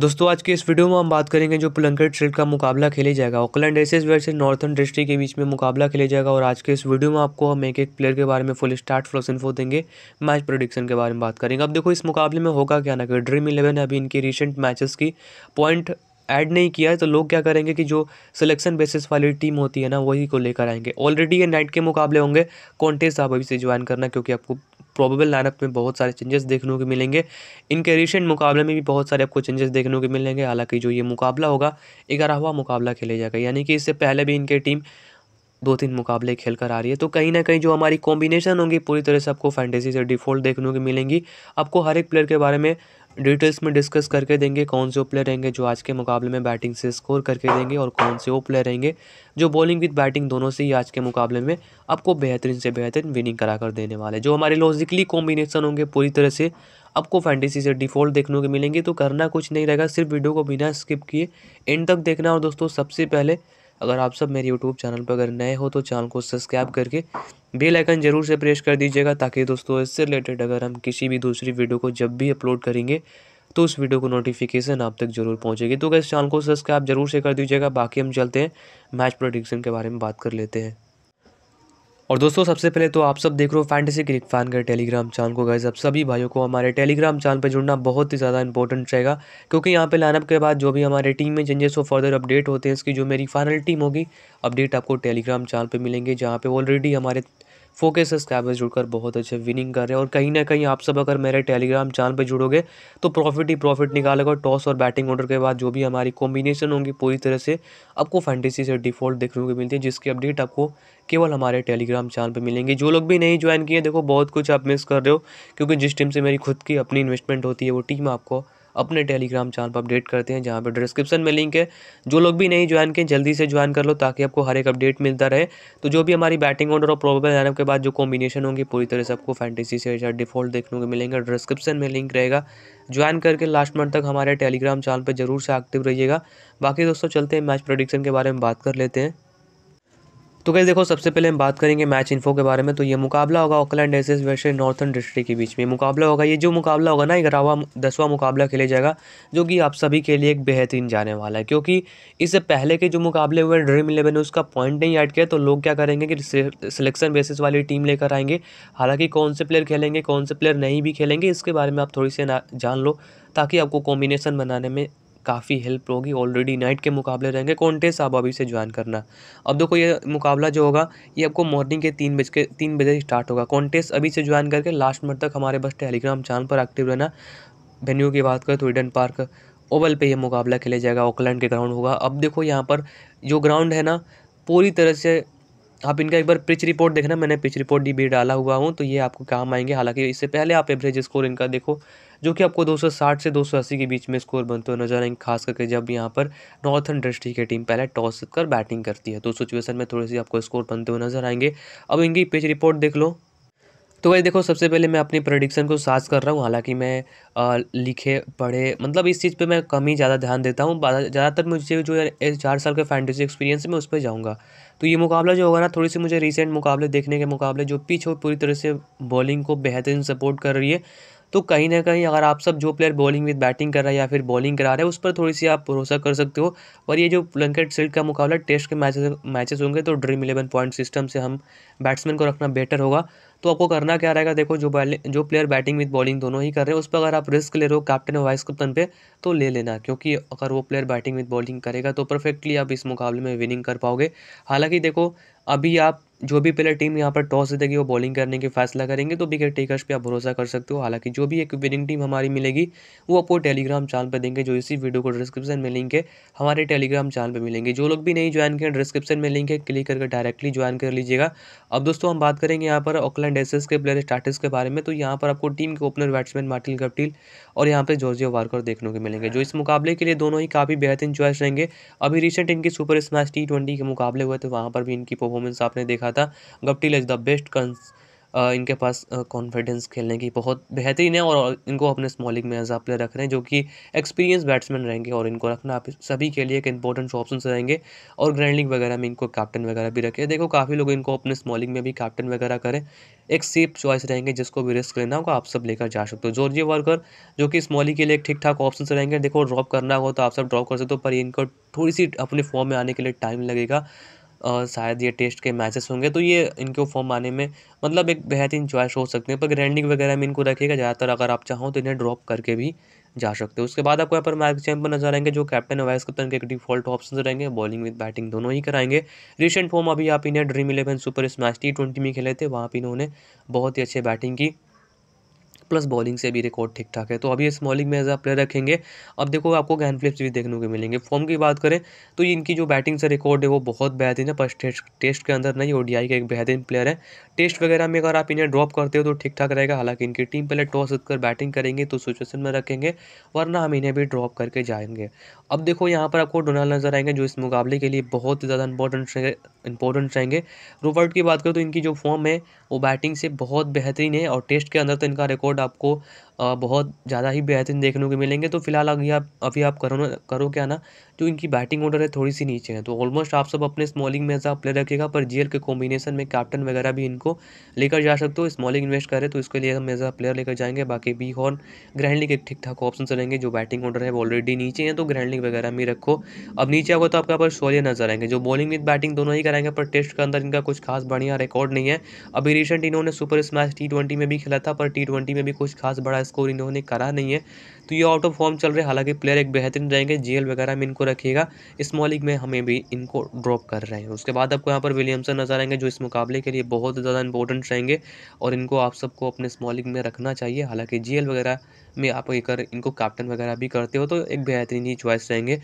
दोस्तों आज के इस वीडियो में हम बात करेंगे जो प्लंकेट ट्रेड का मुकाबला खेले जाएगा Auckland Aces versus northern district के बीच में मुकाबला खेले जाएगा और आज के इस वीडियो में आपको हम एक एक प्लेयर के बारे में फुल स्टार्ट फ्लोस इन्फो देंगे मैच प्रोडिक्शन के बारे में बात करेंगे अब देखो इस मुकाबले में होगा क्या ना कि ड्रीम इलेवन अभी इनकी रिसेंट मैचेस की पॉइंट ऐड नहीं किया है तो लोग क्या करेंगे कि जो सिलेक्शन बेसिस वाली टीम होती है ना वही को लेकर आएंगे ऑलरेडी ये नाइट के मुकाबले होंगे कॉन्टेस्ट आप अभी से ज्वाइन करना क्योंकि आपको प्रोबेबल लाइनअप में बहुत सारे चेंजेस देखने को मिलेंगे इनके रिसेंट मुकाबले में भी बहुत सारे आपको चेंजेस देखने को मिलेंगे हालांकि जो ये मुकाबला होगा ग्यारहवा मुकाबला खेले जाएगा यानी कि इससे पहले भी इनके टीम दो तीन मुकाबले खेल कर आ रही है तो कहीं ना कहीं जो हमारी कॉम्बिनेशन होंगी पूरी तरह से आपको फैंटेसी से डिफॉल्ट देखने को मिलेंगी आपको हर एक प्लेयर के बारे में डिटेल्स में डिस्कस करके देंगे कौन से वो प्लेयर रहेंगे जो आज के मुकाबले में बैटिंग से स्कोर करके देंगे और कौन से वो प्लेयर रहेंगे जो बॉलिंग विद बैटिंग दोनों से ही आज के मुकाबले में आपको बेहतरीन से बेहतरीन विनिंग करा कर देने वाले जो हमारे लॉजिकली कॉम्बिनेशन होंगे पूरी तरह से आपको फैंटेसी से डिफ़ॉल्ट देखने को मिलेंगे तो करना कुछ नहीं रहेगा सिर्फ वीडियो को बिना स्किप किए एंड तक देखना और दोस्तों सबसे पहले अगर आप सब मेरे यूट्यूब चैनल पर अगर नए हो तो चैनल को सब्सक्राइब करके बेल आइकन जरूर से प्रेस कर दीजिएगा ताकि दोस्तों इससे रिलेटेड अगर हम किसी भी दूसरी वीडियो को जब भी अपलोड करेंगे तो उस वीडियो को नोटिफिकेशन आप तक जरूर पहुँचेगी तो इस चैनल को सब्सक्राइब जरूर से कर दीजिएगा बाकी हम चलते हैं मैच प्रोडिक्शन के बारे में बात कर लेते हैं और दोस्तों सबसे पहले तो आप सब देख रहे हो फैंटेसी क्रिक फैन का टेलीग्राम चैनल को गए अब सभी भाइयों को हमारे टेलीग्राम चैनल पर जुड़ना बहुत ही ज़्यादा इंपॉर्टेंट रहेगा क्योंकि यहाँ पे लाइनअप के बाद जो भी हमारे टीम में चेंजेस वो फर्दर अपडेट होते हैं इसकी जो मेरी फाइनल टीम होगी अपडेट आपको टेलीग्राम चैनल पर मिलेंगे जहाँ पर ऑलरेडी हमारे फोके सब्सक्राइबर्स जुड़कर बहुत अच्छे विनिंग कर रहे हैं और कहीं ना कहीं आप सब अगर मेरे टेलीग्राम चैनल पर जुड़ोगे तो प्रॉफिट ही प्रॉफिट निकालेगा टॉस और बैटिंग ऑर्डर के बाद जो भी हमारी कॉम्बिनेशन होंगी पूरी तरह से आपको फैंटेसी से डिफॉल्ट देखने को मिलती है जिसकी अपडेट आपको केवल हमारे टेलीग्राम चैनल पर मिलेंगे जो लोग भी नहीं ज्वाइन किए देखो बहुत कुछ आप मिस कर रहे हो क्योंकि जिस टीम से मेरी खुद की अपनी इन्वेस्टमेंट होती है वो टीम आपको अपने टेलीग्राम चैनल पर अपडेट करते हैं जहाँ पर डिस्क्रिप्शन में लिंक है जो लोग भी नहीं ज्वाइन किए जल्दी से ज्वाइन कर लो ताकि आपको हर एक अपडेट मिलता रहे तो जो भी हमारी बैटिंग ऑर्डर और प्रोबेबल लाइनअप के बाद जो कॉम्बिनेशन होंगी पूरी तरह से आपको फैंटेसी से डिफॉल्ट देखने को मिलेंगे डिस्क्रिप्शन में लिंक रहेगा ज्वाइन करके लास्ट मंथ तक हमारे टेलीग्राम चैनल पर जरूर से एक्टिव रहिएगा बाकी दोस्तों चलते हैं मैच प्रोडिक्शन के बारे में बात कर लेते हैं तो कैसे देखो सबसे पहले हम बात करेंगे मैच इन्फो के बारे में तो ये मुकाबला होगा ऑकलैंड एसेस वैसे नॉर्थन डिस्ट्रिक्ट के बीच में मुकाबला होगा ये जो मुकाबला होगा ना ग्यारहवा दसवां मुकाबला खेला जाएगा जो कि आप सभी के लिए एक बेहतरीन जाने वाला है क्योंकि इससे पहले के जो मुकाबले हुए ड्रीम इलेवन ने उसका पॉइंट नहीं ऐड किया तो लोग क्या करेंगे कि सिलेक्शन बेसिस वाली टीम लेकर आएंगे हालाँकि कौन से प्लेयर खेलेंगे कौन से प्लेयर नहीं भी खेलेंगे इसके बारे में आप थोड़ी सी जान लो ताकि आपको कॉम्बिनेशन बनाने में काफ़ी हेल्प होगी ऑलरेडी नाइट के मुकाबले रहेंगे कॉन्टेस्ट साहब अभी से ज्वाइन करना अब देखो ये मुकाबला जो होगा ये आपको मॉर्निंग के तीन बज के तीन बजे स्टार्ट होगा कॉन्टेस्ट अभी से ज्वाइन करके लास्ट मिनट तक हमारे बस टेलीग्राम चैनल पर एक्टिव रहना वेन्यू की बात करें तो ईडन पार्क ओवल पे ये मुकाबला खेला जाएगा ऑकलैंड के ग्राउंड होगा अब देखो यहाँ पर जो ग्राउंड है ना पूरी तरह से आप इनका एक बार पिच रिपोर्ट देखना मैंने पिच रिपोर्ट भी डाला हुआ हूँ तो ये आपको काम आएंगे हालांकि इससे पहले आप एवरेज स्कोर इनका देखो जो कि आपको 260 से 280 के बीच में स्कोर बनते हुए नजर आएंगे खास करके जब यहाँ पर नॉर्थन डिस्ट्रिक्ट की टीम पहले टॉस कर बैटिंग करती है तो सिचुएशन में थोड़ी सी आपको स्कोर बनते हुए नजर आएंगे अब इनकी पिच रिपोर्ट देख लो तो वही देखो सबसे पहले मैं अपनी प्रडिक्शन को साज कर रहा हूँ हालांकि मैं आ, लिखे पढ़े मतलब इस चीज़ पे मैं कम ही ज़्यादा ध्यान देता हूँ ज़्यादातर मुझे जो है चार साल का फैंटेसी एक्सपीरियंस है मैं उस पर जाऊँगा तो ये मुकाबला जो होगा ना थोड़ी सी मुझे रिसेंट मुकाबले देखने के मुकाबले जो पिच हो पूरी तरह से बॉलिंग को बेहतरीन सपोर्ट कर रही है तो कहीं ना कहीं अगर आप सब जो प्लेयर बॉलिंग विद बैटिंग कर रहा है या फिर बॉलिंग करा रहा है उस पर थोड़ी सी आप भरोसा कर सकते हो और ये जो लंकेट सिल्ड का मुकाबला टेस्ट के मैचेस मैचेस होंगे तो ड्रीम इलेवन पॉइंट सिस्टम से हम बैट्समैन को रखना बेटर होगा तो आपको करना क्या रहेगा देखो जो जो प्लेयर बैटिंग विद बॉलिंग दोनों ही कर रहे हैं उस पर अगर आप रिस्क ले रहे हो कैप्टन और वाइस कप्तान पर तो ले लेना क्योंकि अगर वो प्लेयर बैटिंग विद बॉलिंग करेगा तो परफेक्टली आप इस मुकाबले में विनिंग कर पाओगे हालाँकि देखो अभी आप जो भी प्लेयर टीम यहाँ पर टॉस जीतेगी वो बॉलिंग करने के फैसला करेंगे तो विकेट टेकर्स पे आप भरोसा कर सकते हो हालांकि जो भी एक विनिंग टीम हमारी मिलेगी वो आपको टेलीग्राम चैनल पर देंगे जो इसी वीडियो को डिस्क्रिप्शन में लिंक है हमारे टेलीग्राम चैनल पर मिलेंगे जो लोग भी नहीं ज्वाइन किए डिस्क्रिप्शन में लिंक है क्लिक करके डायरेक्टली ज्वाइन कर लीजिएगा अब दोस्तों हम बात करेंगे यहाँ पर ऑकलैंड एसेस के प्लेयर स्टार्टिस के बारे में तो यहाँ पर आपको टीम के ओपनर बैट्समैन मार्टिल गप्टिल और यहाँ पर जॉर्जियो वार्कर देखने को मिलेंगे जो इस मुकाबले के लिए दोनों ही काफ़ी बेहतरीन चॉइस रहेंगे अभी रिसेंट इनकी सुपर स्मैश टी के मुकाबले हुए थे तो वहाँ पर भी इनकी परफॉर्मेंस आपने देखा लिखा था गप्टिल इज़ द बेस्ट कंस इनके पास कॉन्फिडेंस खेलने की बहुत बेहतरीन है और इनको अपने स्मॉलिंग में एजा प्लेयर रख रहे हैं जो कि एक्सपीरियंस बैट्समैन रहेंगे और इनको रखना आप सभी के लिए एक इंपॉर्टेंट ऑप्शन रहेंगे और ग्रैंड लीग वगैरह में इनको कैप्टन वगैरह भी रखें देखो काफ़ी लोग इनको अपने स्मॉलिंग में भी कैप्टन वगैरह करें एक सेफ चॉइस रहेंगे जिसको भी रिस्क लेना होगा आप सब लेकर जा सकते हो जॉर्जी वर्कर जो कि स्मॉलिंग के लिए एक ठीक ठाक ऑप्शन रहेंगे देखो ड्रॉप करना हो तो आप सब ड्रॉप कर सकते हो पर इनको थोड़ी सी अपने फॉर्म में आने के लिए टाइम लगेगा शायद ये टेस्ट के मैचेस होंगे तो ये इनको फॉर्म आने में मतलब एक बेहतरीन चॉइस हो सकते हैं पर ग्रैंडिंग वगैरह में इनको रखेगा ज़्यादातर अगर आप चाहो तो इन्हें ड्रॉप करके भी जा सकते हो उसके बाद आपको यहाँ पर मैच चैंपियन नजर आएंगे जो कैप्टन और वाइस कप्टन के डिफॉल्ट ऑप्शन रहेंगे बॉलिंग विद बैटिंग दोनों ही कराएंगे रिसेंट फॉर्म अभी आप इन्हें Dream Eleven Super Smash T twenty में खेले थे वहाँ पर इन्होंने बहुत ही अच्छे बैटिंग की प्लस बॉलिंग से भी रिकॉर्ड ठीक ठाक है तो अभी इस बॉलिंग में एज अ प्लेयर रखेंगे अब देखो आपको गैन फ्लिप्स भी देखने को मिलेंगे फॉर्म की बात करें तो इनकी जो बैटिंग से रिकॉर्ड है वो बहुत बेहतरीन है पर टेस्ट के अंदर नहीं ओडीआई का एक बेहतरीन प्लेयर है टेस्ट वगैरह में अगर आप इन्हें ड्रॉप करते हो तो ठीक ठाक रहेगा हालांकि इनकी टीम पहले टॉस जीतकर बैटिंग करेंगे तो सिचुएशन में रखेंगे वरना हम इन्हें भी ड्रॉप करके जाएंगे अब देखो यहाँ पर आपको डोनाल्ड नजर आएंगे जो इस मुकाबले के लिए बहुत ही ज़्यादा इंपॉर्टेंट इंपॉर्टेंट रहेंगे रोबर्ट की बात करें तो इनकी जो फॉर्म है वो बैटिंग से बहुत बेहतरीन है और टेस्ट के अंदर तो इनका रिकॉर्ड आपको बहुत ज़्यादा ही बेहतरीन देखने को मिलेंगे तो फिलहाल अभी आप अभी आप करो ना करो क्या ना जो इनकी बैटिंग ऑर्डर है थोड़ी सी नीचे है तो ऑलमोस्ट आप सब अपने स्मॉलिंग में ऐसा प्लेयर रखेगा पर जीएल के कॉम्बिनेशन में कैप्टन वगैरह भी इनको लेकर जा सकते हो स्मॉलिंग इन्वेस्ट करें तो इसके लिए हम ऐसा प्लेयर लेकर जाएंगे बाकी बी हॉर्न ग्रैंड लिंग एक ठीक ठाक ऑप्शन चलेंगे जो बैटिंग ऑर्डर है वो ऑलरेडी नीचे हैं तो ग्रैंड लिंग वगैरह में रखो अब नीचे आगे तो आपके यहाँ पर नजर आएंगे जो बॉलिंग विद बैटिंग दोनों ही कराएंगे पर टेस्ट के अंदर इनका कुछ खास बढ़िया रिकॉर्ड नहीं है अभी रिसेंट इन्होंने सुपर स्मैश टी में भी खेला था पर टी में भी कुछ खास बड़ा स्कोर इन्होंने करा नहीं है तो ये आउट ऑफ फॉर्म चल रहे हालांकि प्लेयर एक बेहतरीन रहेंगे जीएल वगैरह में इनको रखिएगा इस मॉलिक में हमें भी इनको ड्रॉप कर रहे हैं उसके बाद आपको यहाँ पर विलियमसन नजर आएंगे जो इस मुकाबले के लिए बहुत ज़्यादा इंपॉर्टेंट रहेंगे और इनको आप सबको अपने स्मॉल में रखना चाहिए हालांकि जी वगैरह में आप एक इनको कैप्टन वगैरह भी करते हो तो एक बेहतरीन ही चॉइस रहेंगे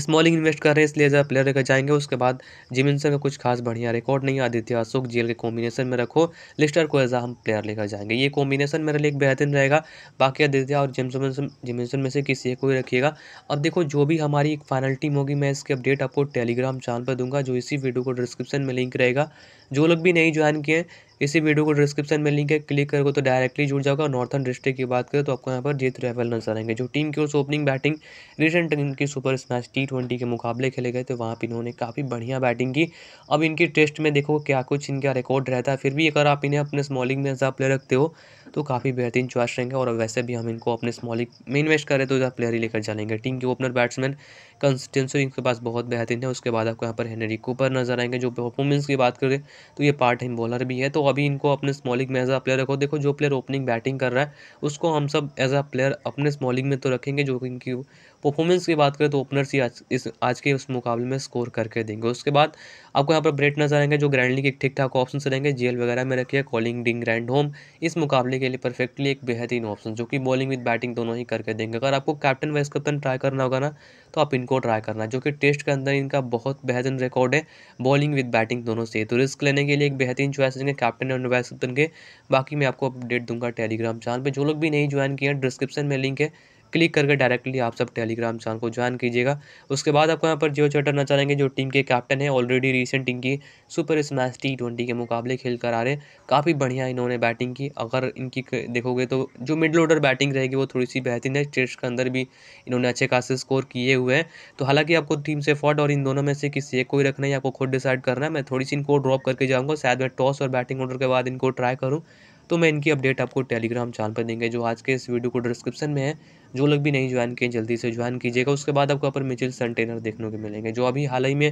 स्मॉलिंग इन्वेस्ट कर रहे हैं इसलिए ज़्यादा प्लेयर लेकर जाएंगे उसके बाद जिमिनसन का कुछ खास बढ़िया रिकॉर्ड नहीं आदित्य अशोक जेल के कॉम्बिनेशन में रखो लिस्टर को एज हम प्लेयर लेकर जाएंगे ये कॉम्बिनेशन मेरे लिए एक बेहतरीन रहेगा बाकी आदित्य और जिमसन जिमिनसन में से किसी एक को ही रखिएगा और देखो जो भी हमारी एक फाइनल टीम होगी मैं इसके अपडेट आपको टेलीग्राम चैनल पर दूंगा जो इसी वीडियो को डिस्क्रिप्शन में लिंक रहेगा जो लोग भी नहीं ज्वाइन किए इसी वीडियो को डिस्क्रिप्शन में लिंक है क्लिक करोगे तो डायरेक्टली जुड़ और नॉर्थन डिस्ट्रिक्ट की बात करें तो आपको यहाँ पर जीत रेवल नजर आएंगे जो टीम की ओर से ओपनिंग बैटिंग रिसेंट इनकी सुपर स्मैश टी ट्वेंटी के मुकाबले खेले गए थे वहाँ पर इन्होंने काफ़ी बढ़िया बैटिंग की अब इनकी टेस्ट में देखो क्या कुछ इनका रिकॉर्ड रहता है फिर भी अगर आप इन्हें अपने स्मॉलिंग में एज प्लेयर रखते हो तो काफ़ी बेहतरीन चॉइस रहेंगे और वैसे भी हम इनको अपने स्मॉल लीग में इन्वेस्ट करें तो ज़्यादा प्लेयर ही लेकर जाएंगे टीम के ओपनर बैट्समैन कंसिस्टेंसी इनके पास बहुत बेहतरीन है उसके बाद आपको यहाँ पर हेनरी कूपर नजर आएंगे जो परफॉर्मेंस की बात करें तो ये पार्ट टाइम बॉलर भी है तो अभी इनको अपने स्मॉल लीग में एज अ प्लेयर रखो देखो जो प्लेयर ओपनिंग बैटिंग कर रहा है उसको हम सब एज अ प्लेयर अपने स्मॉल लीग में तो रखेंगे जो इनकी परफॉर्मेंस की बात करें तो ओपनर्स ही आज इस आज के उस मुकाबले में स्कोर करके देंगे उसके बाद आपको यहाँ पर ब्रेट नजर आएंगे जो ग्रैंडली के ठीक ठाक ऑप्शन रहेंगे जेल वगैरह में रखिए कॉलिंग डिंग ग्रैंड होम इस मुकाबले के लिए परफेक्टली एक बेहतरीन ऑप्शन जो कि बॉलिंग विद बैटिंग दोनों ही करके देंगे अगर आपको कैप्टन वाइस कैप्टन ट्राई करना होगा ना तो आप इनको ट्राई करना जो कि टेस्ट के अंदर इनका बहुत बेहतरीन रिकॉर्ड है बॉलिंग विद बैटिंग दोनों से तो रिस्क लेने के लिए एक बेहतरीन चॉइस रहेंगे कैप्टन और वाइस कैप्टन के बाकी मैं आपको अपडेट दूंगा टेलीग्राम चैनल पर जो लोग भी नहीं ज्वाइन किए डिस्क्रिप्शन में लिंक है क्लिक करके डायरेक्टली आप सब टेलीग्राम चैनल को ज्वाइन कीजिएगा उसके बाद आपको यहाँ पर जियो चैटर ना चाहेंगे जो टीम के कैप्टन है ऑलरेडी रिसेंट टीम की सुपर स्मैश टी ट्वेंटी के मुकाबले खेल कर आ रहे काफ़ी बढ़िया इन्होंने बैटिंग की अगर इनकी देखोगे तो जो मिडल ऑर्डर बैटिंग रहेगी वो थोड़ी सी बेहतरीन है टेस्ट के अंदर भी इन्होंने अच्छे खासे स्कोर किए हुए हैं तो हालांकि आपको टीम से फॉट और इन दोनों में से किसी एक को ही रखना है आपको खुद डिसाइड करना है मैं थोड़ी सी इनको ड्रॉप करके जाऊँगा शायद मैं टॉस और बैटिंग ऑर्डर के बाद इनको ट्राई करूँ तो मैं इनकी अपडेट आपको टेलीग्राम चैनल पर देंगे जो आज के इस वीडियो को डिस्क्रिप्शन में है जो लोग भी नहीं ज्वाइन किए जल्दी से ज्वाइन कीजिएगा उसके बाद आपको यहाँ पर मिचिल संटेनर देखने को मिलेंगे जो अभी हाल ही में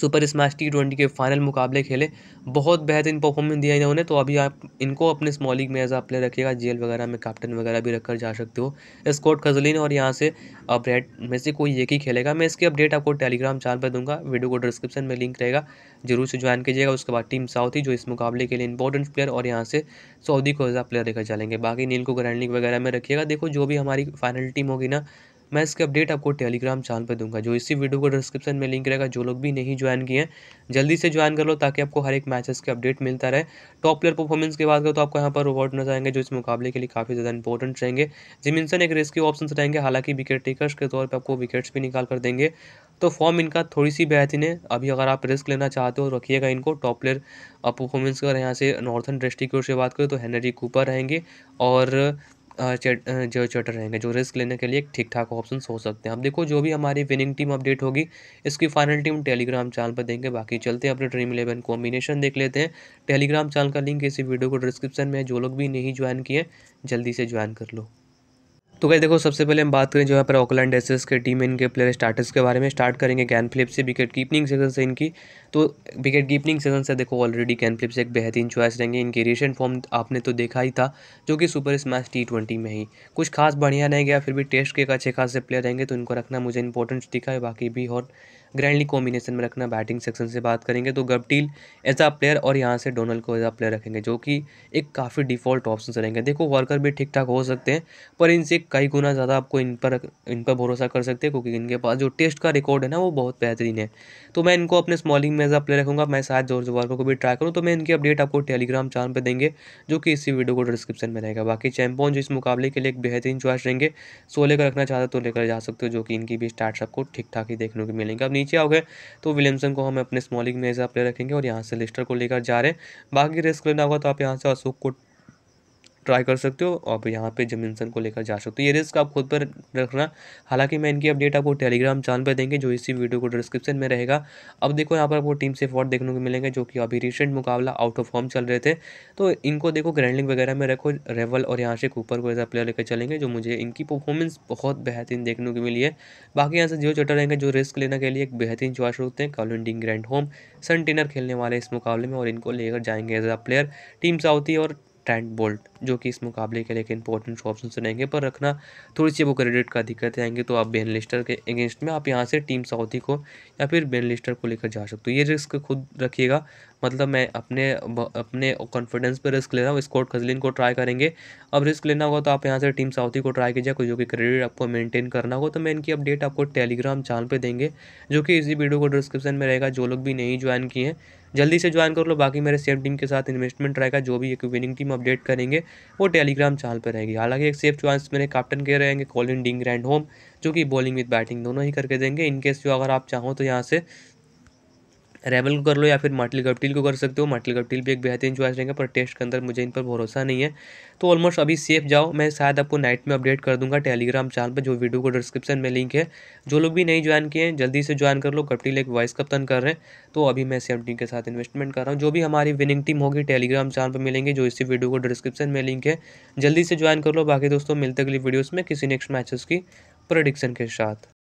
सुपर स्मैश टी ट्वेंटी के फाइनल मुकाबले खेले बहुत बेहतरीन परफॉर्मेंस दिया इन्होंने तो अभी आप इनको अपने स्मॉल लीग में एज आ प्लेयर रखिएगा जेल वगैरह में कैप्टन वगैरह भी रखकर जा सकते हो स्कॉट कजलिन और यहाँ से अपडेट में से कोई एक ही खेलेगा मैं इसकी अपडेट आपको टेलीग्राम चैनल पर दूंगा वीडियो को डिस्क्रिप्शन में लिंक रहेगा जरूर से ज्वाइन कीजिएगा उसके बाद टीम साउथी जो इस मुकाबले के लिए इंपॉर्टेंट प्लेयर और यहाँ से सऊदी को एज प्लेयर लेकर चलेंगे बाकी नील को ग्रैंड लीग वगैरह में रखिएगा देखो जो भी हमारी फाइनल टीम होगी ना मैं इसके अपडेट आपको टेलीग्राम चैनल पर दूंगा जो इसी वीडियो को डिस्क्रिप्शन में लिंक रहेगा जो लोग भी नहीं ज्वाइन किए हैं जल्दी से ज्वाइन कर लो ताकि आपको हर एक मैचेस के अपडेट मिलता रहे टॉप प्लेयर परफॉर्मेंस की बात करो तो आपको यहाँ पर रोबोट नजर आएंगे जो इस मुकाबले के लिए काफ़ी ज़्यादा इंपॉर्टेंट रहेंगे जिमिनसन एक रेस्क्यू ऑप्शन रहेंगे हालांकि विकेट टेकर्स के तौर पर आपको विकेट्स भी निकाल कर देंगे तो फॉर्म इनका थोड़ी सी बेहतरीन है अभी अगर आप रिस्क लेना चाहते हो तो रखिएगा इनको टॉप प्लेयर परफॉर्मेंस अगर यहाँ से नॉर्थन डिस्ट्रिक्ट की ओर से बात करें तो हेनरी कूपर रहेंगे और जो चटर रहेंगे जो रिस्क लेने के लिए ठीक ठाक ऑप्शन हो सकते हैं अब देखो जो भी हमारी विनिंग टीम अपडेट होगी इसकी फाइनल टीम टेलीग्राम चैनल पर देंगे बाकी चलते हैं अपने ड्रीम इलेवन कॉम्बिनेशन देख लेते हैं टेलीग्राम चैनल का लिंक इसी वीडियो को डिस्क्रिप्शन में है जो लोग भी नहीं ज्वाइन किए जल्दी से ज्वाइन कर लो तो क्या देखो सबसे पहले हम बात करें जो है पर ऑकलैंड एसेस के टीम इनके प्लेयर स्टार्टर्स के बारे में स्टार्ट करेंगे गैन फिलिप से विकेट कीपिंग सेक्शन से इनकी तो विकेट कीपिंग सेशन से देखो ऑलरेडी कैन प्लिप्स एक बेहतरीन चॉइस रहेंगे इनकी रिसेंट फॉर्म आपने तो देखा ही था जो कि सुपर स्मैश टी ट्वेंटी में ही कुछ खास बढ़िया नहीं गया फिर भी टेस्ट के एक अच्छे खासे प्लेयर रहेंगे तो इनको रखना मुझे इंपॉर्टेंट दिखा है बाकी भी और ग्रैंडली कॉम्बिनेशन में रखना बैटिंग सेक्शन से बात करेंगे तो गपटील एज अ प्लेयर और यहाँ से डोनल को एज अ प्लेयर रखेंगे जो कि एक काफ़ी डिफॉल्ट ऑप्शन रहेंगे देखो वर्कर भी ठीक ठाक हो सकते हैं पर इनसे कई गुना ज़्यादा आपको इन पर इन पर भरोसा कर सकते हैं क्योंकि इनके पास जो टेस्ट का रिकॉर्ड है ना वो बहुत बेहतरीन है तो मैं इनको अपने स्मॉलिंग में एज अ रखूँगा मैं शायद जोर जोर को भी ट्राई करूँ तो मैं इनकी अपडेट आपको टेलीग्राम चैनल पर देंगे जो कि इसी वीडियो को डिस्क्रिप्शन में रहेगा बाकी चैम्पियन जो इस मुकाबले के लिए एक बेहतरीन चॉइस रहेंगे सो लेकर रखना चाहते तो लेकर जा सकते हो जो कि इनकी भी स्टार्ट आपको ठीक ठाक ही देखने को मिलेंगे अब नीचे आओगे तो विलियमसन को हम अपने स्मॉलिंग में एज प्ले रखेंगे और यहाँ से लिस्टर को लेकर जा रहे हैं बाकी रेस लेना होगा तो आप यहाँ से अशोक को ट्राई कर सकते हो और यहाँ पे जमिनसन को लेकर जा सकते हो ये रिस्क आप खुद पर रखना हालांकि मैं इनकी अपडेट आपको टेलीग्राम चैनल पर देंगे जो इसी वीडियो को डिस्क्रिप्शन में रहेगा अब देखो यहाँ पर आपको टीम से फॉर्ड देखने को मिलेंगे जो कि अभी रिसेंट मुकाबला आउट ऑफ फॉर्म चल रहे थे तो इनको देखो ग्रैंडलिंग वगैरह में रखो रेवल और यहाँ से कूपर को ऐसा प्लेयर लेकर चलेंगे जो मुझे इनकी परफॉर्मेंस बहुत बेहतरीन देखने को मिली है बाकी यहाँ से जो चटर रहेंगे जो रिस्क लेने के लिए एक बेहतरीन चॉइस होते हैं कॉलिंडिंग ग्रैंड होम सन टिनर खेलने वाले इस मुकाबले में और इनको लेकर जाएंगे as a player Tim Southee और स्टैंड बोल्ट जो कि इस मुकाबले के लिए एक इंपॉर्टेंट ऑप्शन रहेंगे पर रखना थोड़ी सी वो क्रेडिट का दिक्कत आएंगे तो आप बेन लिस्टर के अगेंस्ट में आप यहाँ से टीम साउथी को या फिर बेन लिस्टर को लेकर जा सकते हो ये रिस्क खुद रखिएगा मतलब मैं अपने अपने कॉन्फिडेंस पर रिस्क ले रहा हूँ स्कॉट कजलिन को ट्राई करेंगे अब रिस्क लेना होगा तो आप यहाँ से टीम साउथी को ट्राई कीजिए जो कि क्रेडिट आपको मेंटेन करना होगा तो मैं इनकी अपडेट आपको टेलीग्राम चैनल पर देंगे जो कि इसी वीडियो को डिस्क्रिप्शन में रहेगा जो लोग भी नहीं ज्वाइन किए हैं जल्दी से ज्वाइन कर लो बाकी मेरे सेम टीम के साथ इन्वेस्टमेंट रहेगा जो भी एक विनिंग टीम अपडेट करेंगे वो टेलीग्राम चैनल पर रहेगी हालांकि एक सेफ चॉइस मेरे कैप्टन के रहेंगे कॉलिन डिंग ग्रैंड होम जो कि बॉलिंग विद बैटिंग दोनों ही करके देंगे इनकेस जो अगर आप चाहो तो यहाँ से रेबल को कर लो या फिर माटली गपटील को कर सकते हो माटली गपटील भी एक बेहतरीन चॉइस रहेंगे पर टेस्ट के अंदर मुझे इन पर भरोसा नहीं है तो ऑलमोस्ट अभी सेफ जाओ मैं शायद आपको नाइट में अपडेट कर दूंगा टेलीग्राम चैनल पर जो वीडियो को डिस्क्रिप्शन में लिंक है जो लोग भी नहीं ज्वाइन किए हैं जल्दी से ज्वाइन कर लो गपटील एक वाइस कप्तान कर रहे हैं तो अभी मैं सेम टीम के साथ इन्वेस्टमेंट कर रहा हूँ जो भी हमारी विनिंग टीम होगी टेलीग्राम चैनल पर मिलेंगे जो इसी वीडियो को डिस्क्रिप्शन में लिंक है जल्दी से ज्वाइन कर लो बाकी दोस्तों मिलते अगली वीडियोज़ में किसी नेक्स्ट मैचेस की प्रोडिक्शन के साथ